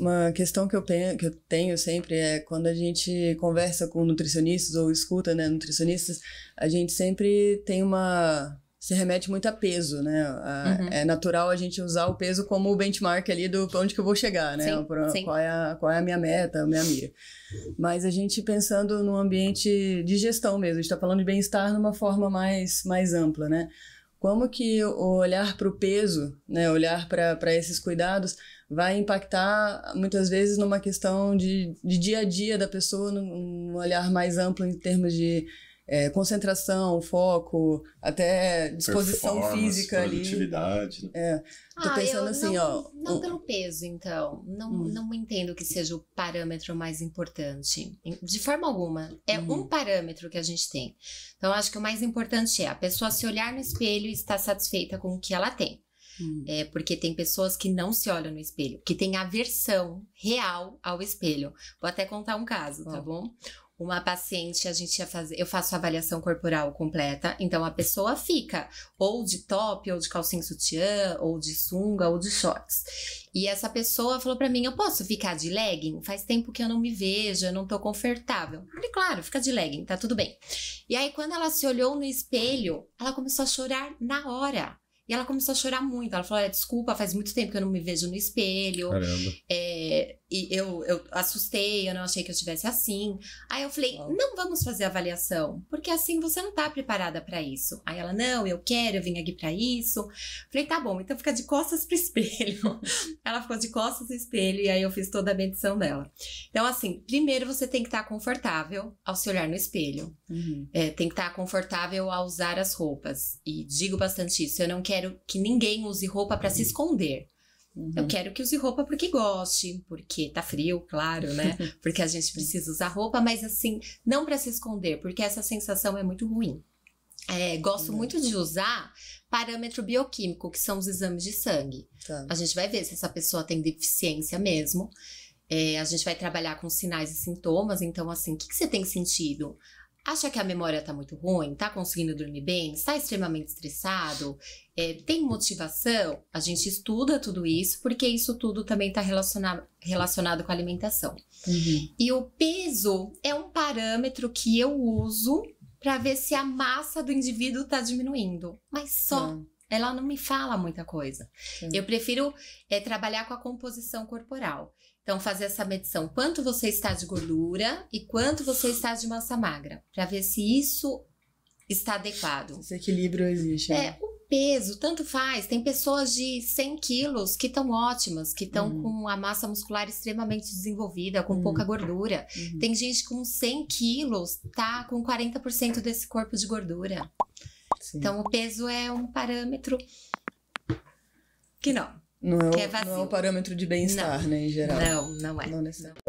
Uma questão que eu, penso, que eu tenho sempre é quando a gente conversa com nutricionistas ou escuta né, nutricionistas, a gente sempre tem uma se remete muito a peso, né? A, uhum. É natural a gente usar o peso como o benchmark ali do pra onde que eu vou chegar, né? Sim, pra, sim. Qual, é a, qual é a minha meta, a minha mira. Mas a gente pensando num ambiente de gestão mesmo, a gente tá falando de bem-estar numa forma mais, mais ampla, né? como que o olhar para o peso, né, olhar para esses cuidados, vai impactar muitas vezes numa questão de, de dia a dia da pessoa, num olhar mais amplo em termos de é, concentração, foco, até disposição física ali. Produtividade. Né? É. Tô ah, pensando assim, não, ó. Não pelo peso, então. Não, hum. não entendo que seja o parâmetro mais importante. De forma alguma. É hum. um uhum. parâmetro que a gente tem. Então, acho que o mais importante é a pessoa se olhar no espelho e estar satisfeita com o que ela tem. Hum. É porque tem pessoas que não se olham no espelho, que têm aversão real ao espelho. Vou até contar um caso, tá bom. tá bom? Uma paciente, a gente ia fazer, eu faço avaliação corporal completa, então a pessoa fica ou de top, ou de calcinha sutiã, ou de sunga, ou de shorts. E essa pessoa falou para mim: "Eu posso ficar de legging? Faz tempo que eu não me vejo, eu não tô confortável". Eu falei: "Claro, fica de legging, tá tudo bem". E aí quando ela se olhou no espelho, ela começou a chorar na hora. E ela começou a chorar muito. Ela falou: desculpa, faz muito tempo que eu não me vejo no espelho. Caramba. É, e eu, eu assustei, eu não achei que eu estivesse assim. Aí eu falei, não vamos fazer avaliação, porque assim você não tá preparada para isso. Aí ela, não, eu quero, eu vim aqui para isso. Falei, tá bom, então fica de costas pro espelho. ela ficou de costas pro espelho e aí eu fiz toda a medição dela. Então, assim, primeiro você tem que estar tá confortável ao se olhar no espelho. Uhum. É, tem que estar tá confortável ao usar as roupas. E digo bastante isso, eu não quero que ninguém use roupa para uhum. se esconder. Uhum. Eu quero que use roupa porque goste, porque tá frio, claro, né? porque a gente precisa usar roupa, mas assim, não para se esconder, porque essa sensação é muito ruim. É, gosto uhum. muito de usar parâmetro bioquímico, que são os exames de sangue. Tá. A gente vai ver se essa pessoa tem deficiência mesmo. É, a gente vai trabalhar com sinais e sintomas, então, assim, o que, que você tem sentido? Acha que a memória está muito ruim? Está conseguindo dormir bem? Está extremamente estressado? É, tem motivação? A gente estuda tudo isso, porque isso tudo também está relacionado, relacionado com a alimentação. Uhum. E o peso é um parâmetro que eu uso para ver se a massa do indivíduo está diminuindo, mas só ela não me fala muita coisa. Sim. Eu prefiro é, trabalhar com a composição corporal. Então, fazer essa medição, quanto você está de gordura e quanto você está de massa magra, para ver se isso está adequado. Esse equilíbrio existe. É, né? É, o peso, tanto faz. Tem pessoas de 100 quilos que estão ótimas, que estão uhum. com a massa muscular extremamente desenvolvida, com uhum. pouca gordura. Uhum. Tem gente com 100 quilos, tá com 40% desse corpo de gordura. Sim. Então, o peso é um parâmetro que não. Não é, o, é não é um parâmetro de bem-estar, né, em geral. Não, não é. Não necessariamente.